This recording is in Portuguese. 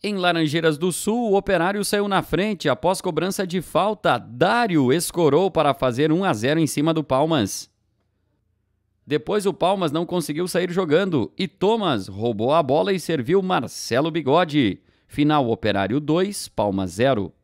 Em Laranjeiras do Sul, o operário saiu na frente após cobrança de falta. Dário escorou para fazer 1 a 0 em cima do Palmas. Depois o Palmas não conseguiu sair jogando e Thomas roubou a bola e serviu Marcelo Bigode. Final Operário 2, Palmas 0.